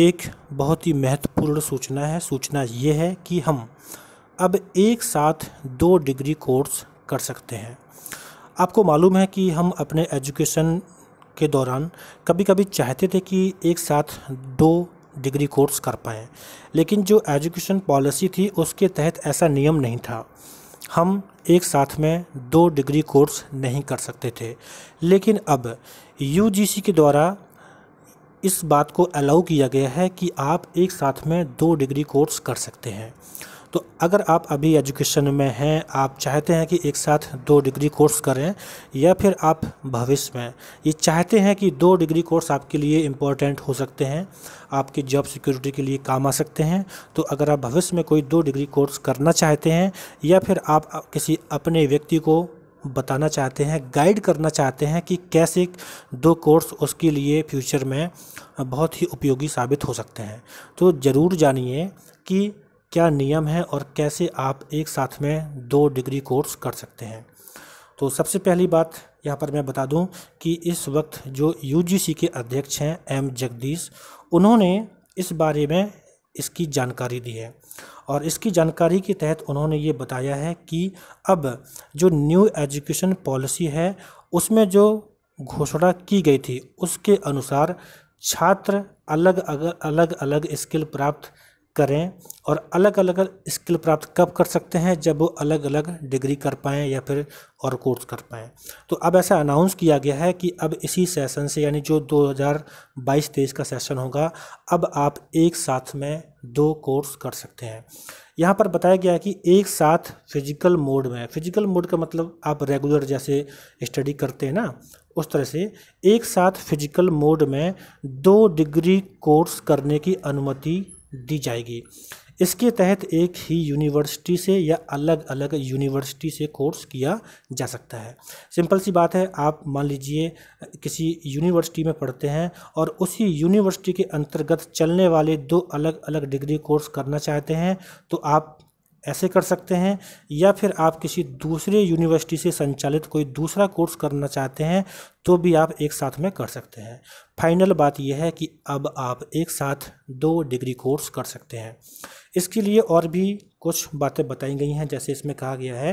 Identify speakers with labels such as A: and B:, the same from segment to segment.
A: एक बहुत ही महत्वपूर्ण सूचना है सूचना ये है कि हम अब एक साथ दो डिग्री कोर्स कर सकते हैं आपको मालूम है कि हम अपने एजुकेशन के दौरान कभी कभी चाहते थे कि एक साथ दो डिग्री कोर्स कर पाएँ लेकिन जो एजुकेशन पॉलिसी थी उसके तहत ऐसा नियम नहीं था हम एक साथ में दो डिग्री कोर्स नहीं कर सकते थे लेकिन अब यूजीसी के द्वारा इस बात को अलाउ किया गया है कि आप एक साथ में दो डिग्री कोर्स कर सकते हैं तो अगर आप अभी एजुकेशन में हैं आप चाहते हैं कि एक साथ दो डिग्री कोर्स करें या फिर आप भविष्य में ये चाहते हैं कि दो डिग्री कोर्स आपके लिए इम्पोर्टेंट हो सकते हैं आपकी जॉब सिक्योरिटी के लिए काम आ सकते हैं तो अगर आप भविष्य में कोई दो डिग्री कोर्स करना चाहते हैं या फिर आप किसी अपने व्यक्ति को बताना चाहते हैं गाइड करना चाहते हैं कि कैसे दो कोर्स उसके लिए फ्यूचर में बहुत ही उपयोगी साबित हो सकते हैं तो ज़रूर जानिए कि क्या नियम है और कैसे आप एक साथ में दो डिग्री कोर्स कर सकते हैं तो सबसे पहली बात यहाँ पर मैं बता दूँ कि इस वक्त जो यू के अध्यक्ष हैं एम जगदीश उन्होंने इस बारे में इसकी जानकारी दी है और इसकी जानकारी के तहत उन्होंने ये बताया है कि अब जो न्यू एजुकेशन पॉलिसी है उसमें जो घोषणा की गई थी उसके अनुसार छात्र अलग अलग अलग, अलग स्किल प्राप्त करें और अलग अलग स्किल प्राप्त कब कर सकते हैं जब वो अलग अलग डिग्री कर पाएँ या फिर और कोर्स कर पाएँ तो अब ऐसा अनाउंस किया गया है कि अब इसी सेशन से यानी जो 2022-23 का सेशन होगा अब आप एक साथ में दो कोर्स कर सकते हैं यहाँ पर बताया गया है कि एक साथ फिजिकल मोड में फिजिकल मोड का मतलब आप रेगुलर जैसे स्टडी करते हैं ना उस तरह से एक साथ फिजिकल मोड में दो डिग्री कोर्स करने की अनुमति दी जाएगी इसके तहत एक ही यूनिवर्सिटी से या अलग अलग यूनिवर्सिटी से कोर्स किया जा सकता है सिंपल सी बात है आप मान लीजिए किसी यूनिवर्सिटी में पढ़ते हैं और उसी यूनिवर्सिटी के अंतर्गत चलने वाले दो अलग अलग डिग्री कोर्स करना चाहते हैं तो आप ऐसे कर सकते हैं या फिर आप किसी दूसरे यूनिवर्सिटी से संचालित कोई दूसरा कोर्स करना चाहते हैं तो भी आप एक साथ में कर सकते हैं फाइनल बात यह है कि अब आप एक साथ दो डिग्री कोर्स कर सकते हैं इसके लिए और भी कुछ बातें बताई गई हैं जैसे इसमें कहा गया है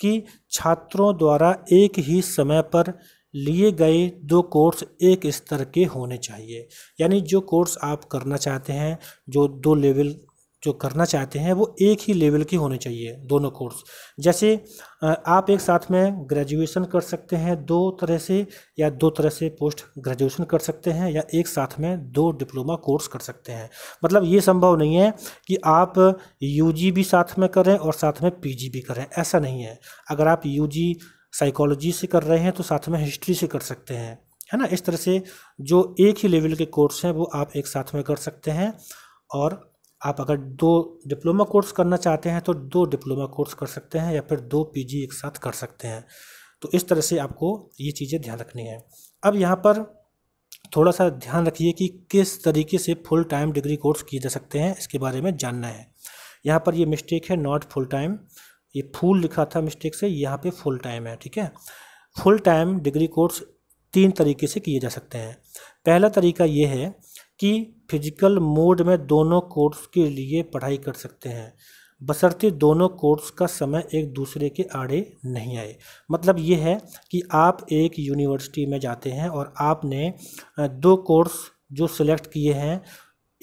A: कि छात्रों द्वारा एक ही समय पर लिए गए दो कोर्स एक स्तर के होने चाहिए यानी जो कोर्स आप करना चाहते हैं जो दो लेवल जो करना चाहते हैं वो एक ही लेवल के होने चाहिए दोनों कोर्स जैसे आप एक साथ में ग्रेजुएशन कर सकते हैं दो तरह से या दो तरह से पोस्ट ग्रेजुएशन कर सकते हैं या एक साथ में दो डिप्लोमा कोर्स कर सकते हैं मतलब ये संभव नहीं है कि आप यू भी साथ में करें और साथ में पी भी करें ऐसा नहीं है अगर आप यू साइकोलॉजी से कर रहे हैं तो साथ में हिस्ट्री से कर सकते हैं है ना इस तरह से जो एक ही लेवल के कोर्स हैं वो आप एक साथ में कर सकते हैं और आप अगर दो डिप्लोमा कोर्स करना चाहते हैं तो दो डिप्लोमा कोर्स कर सकते हैं या फिर दो पीजी एक साथ कर सकते हैं तो इस तरह से आपको ये चीज़ें ध्यान रखनी है अब यहाँ पर थोड़ा सा ध्यान रखिए कि किस तरीके से फुल टाइम डिग्री कोर्स किए जा सकते हैं इसके बारे में जानना है यहाँ पर ये मिस्टेक है नॉट फुल टाइम ये फूल लिखा था मिस्टेक से यहाँ पे फुल टाइम है ठीक है फुल टाइम डिग्री कोर्स तीन तरीके से किए जा सकते हैं पहला तरीका ये है कि फिजिकल मोड में दोनों कोर्स के लिए पढ़ाई कर सकते हैं बशर्ते दोनों कोर्स का समय एक दूसरे के आड़े नहीं आए मतलब ये है कि आप एक यूनिवर्सिटी में जाते हैं और आपने दो कोर्स जो सिलेक्ट किए हैं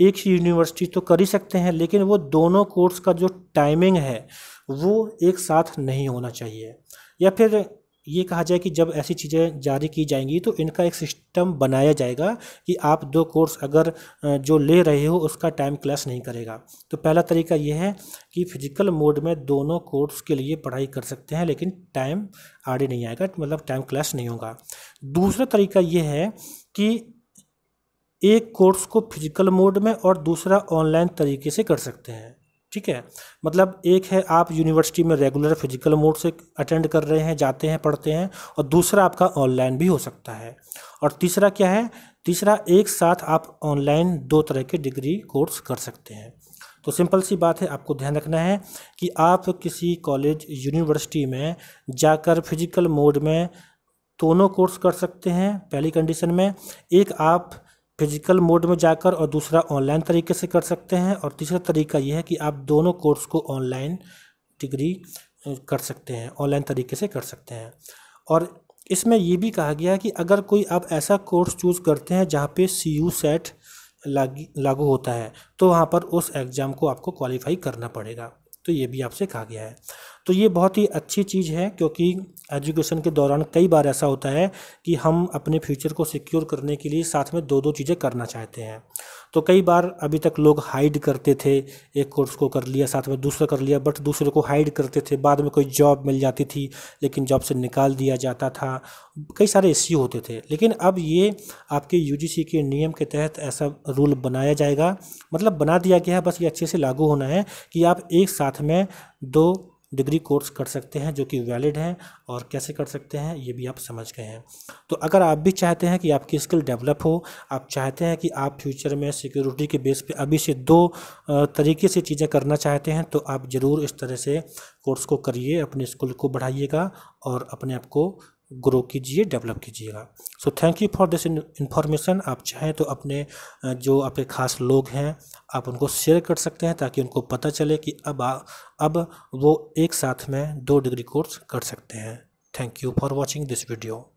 A: एक ही यूनिवर्सिटी तो कर ही सकते हैं लेकिन वो दोनों कोर्स का जो टाइमिंग है वो एक साथ नहीं होना चाहिए या फिर ये कहा जाए कि जब ऐसी चीज़ें जारी की जाएंगी तो इनका एक सिस्टम बनाया जाएगा कि आप दो कोर्स अगर जो ले रहे हो उसका टाइम क्लास नहीं करेगा तो पहला तरीका यह है कि फिजिकल मोड में दोनों कोर्स के लिए पढ़ाई कर सकते हैं लेकिन टाइम आड़े नहीं आएगा मतलब टाइम क्लास नहीं होगा दूसरा तरीका यह है कि एक कोर्स को फिजिकल मोड में और दूसरा ऑनलाइन तरीके से कर सकते हैं ठीक है मतलब एक है आप यूनिवर्सिटी में रेगुलर फिजिकल मोड से अटेंड कर रहे हैं जाते हैं पढ़ते हैं और दूसरा आपका ऑनलाइन भी हो सकता है और तीसरा क्या है तीसरा एक साथ आप ऑनलाइन दो तरह के डिग्री कोर्स कर सकते हैं तो सिंपल सी बात है आपको ध्यान रखना है कि आप किसी कॉलेज यूनिवर्सिटी में जाकर फिजिकल मोड में दोनों कोर्स कर सकते हैं पहली कंडीशन में एक आप फिजिकल मोड में जाकर और दूसरा ऑनलाइन तरीके से कर सकते हैं और तीसरा तरीका यह है कि आप दोनों कोर्स को ऑनलाइन डिग्री कर सकते हैं ऑनलाइन तरीके से कर सकते हैं और इसमें ये भी कहा गया है कि अगर कोई आप ऐसा कोर्स चूज़ करते हैं जहाँ पे सी यू सेट लागू होता है तो वहाँ पर उस एग्ज़ाम को आपको क्वालिफाई करना पड़ेगा तो ये भी आपसे कहा गया है तो ये बहुत ही अच्छी चीज़ है क्योंकि एजुकेशन के दौरान कई बार ऐसा होता है कि हम अपने फ्यूचर को सिक्योर करने के लिए साथ में दो दो चीज़ें करना चाहते हैं तो कई बार अभी तक लोग हाइड करते थे एक कोर्स को कर लिया साथ में दूसरा कर लिया बट दूसरे को हाइड करते थे बाद में कोई जॉब मिल जाती थी लेकिन जॉब से निकाल दिया जाता था कई सारे इश्यू होते थे लेकिन अब ये आपके यू के नियम के तहत ऐसा रूल बनाया जाएगा मतलब बना दिया गया है बस ये अच्छे से लागू होना है कि आप एक साथ में दो डिग्री कोर्स कर सकते हैं जो कि वैलिड है और कैसे कर सकते हैं ये भी आप समझ गए हैं तो अगर आप भी चाहते हैं कि आपकी स्किल डेवलप हो आप चाहते हैं कि आप फ्यूचर में सिक्योरिटी के बेस पे अभी से दो तरीके से चीज़ें करना चाहते हैं तो आप ज़रूर इस तरह से कोर्स को करिए अपने स्किल को बढ़ाइएगा और अपने आप को ग्रो कीजिए डेवलप कीजिएगा so thank you for this information आप चाहें तो अपने जो आपके खास लोग हैं आप उनको शेयर कर सकते हैं ताकि उनको पता चले कि अब आ, अब वो एक साथ में दो डिग्री कोर्स कर सकते हैं thank you for watching this video